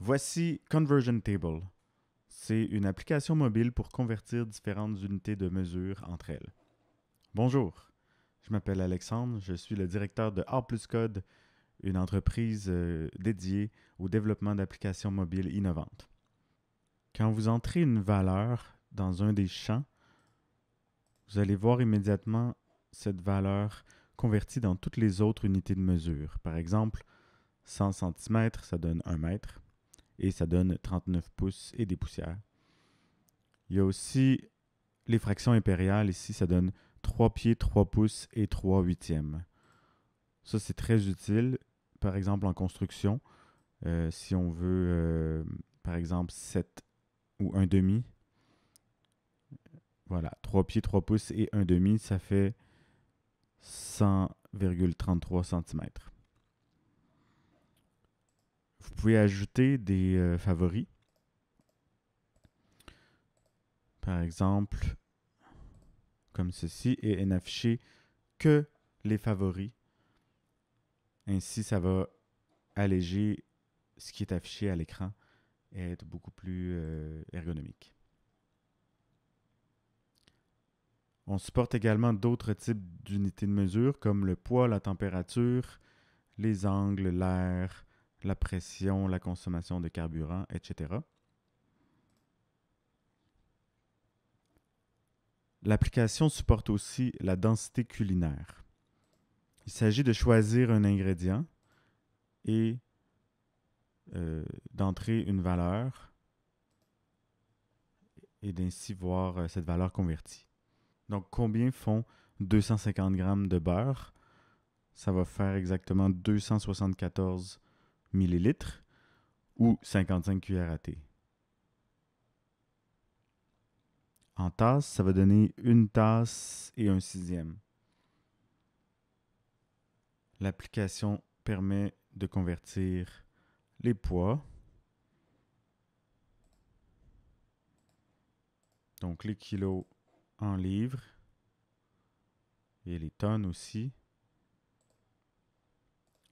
Voici Conversion Table. C'est une application mobile pour convertir différentes unités de mesure entre elles. Bonjour, je m'appelle Alexandre, je suis le directeur de R Code, une entreprise euh, dédiée au développement d'applications mobiles innovantes. Quand vous entrez une valeur dans un des champs, vous allez voir immédiatement cette valeur convertie dans toutes les autres unités de mesure. Par exemple, 100 cm, ça donne 1 mètre et ça donne 39 pouces et des poussières. Il y a aussi les fractions impériales, ici ça donne 3 pieds, 3 pouces et 3 huitièmes. Ça c'est très utile, par exemple en construction, euh, si on veut euh, par exemple 7 ou 1 demi. Voilà, 3 pieds, 3 pouces et 1 demi, ça fait 100,33 cm vous pouvez ajouter des euh, favoris. Par exemple, comme ceci, et n'afficher que les favoris. Ainsi, ça va alléger ce qui est affiché à l'écran et être beaucoup plus euh, ergonomique. On supporte également d'autres types d'unités de mesure comme le poids, la température, les angles, l'air, la pression, la consommation de carburant, etc. L'application supporte aussi la densité culinaire. Il s'agit de choisir un ingrédient et euh, d'entrer une valeur et d'ainsi voir euh, cette valeur convertie. Donc combien font 250 grammes de beurre Ça va faire exactement 274 millilitres ou 55 cuillères à thé. En tasse, ça va donner une tasse et un sixième. L'application permet de convertir les poids, donc les kilos en livres et les tonnes aussi.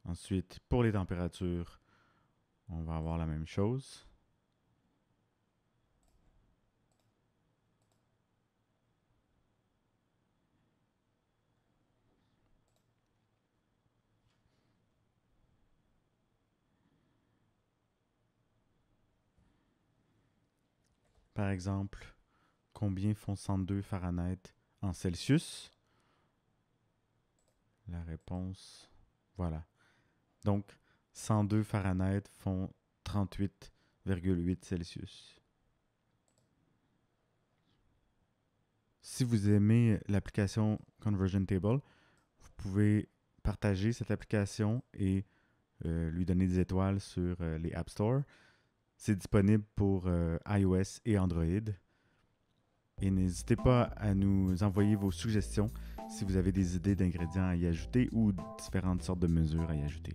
Ensuite, pour les températures, on va avoir la même chose. Par exemple, combien font 102 Fahrenheit en Celsius La réponse, voilà, donc, 102 Fahrenheit font 38,8 Celsius. Si vous aimez l'application Conversion Table, vous pouvez partager cette application et euh, lui donner des étoiles sur euh, les App Store. C'est disponible pour euh, iOS et Android. Et n'hésitez pas à nous envoyer vos suggestions si vous avez des idées d'ingrédients à y ajouter ou différentes sortes de mesures à y ajouter.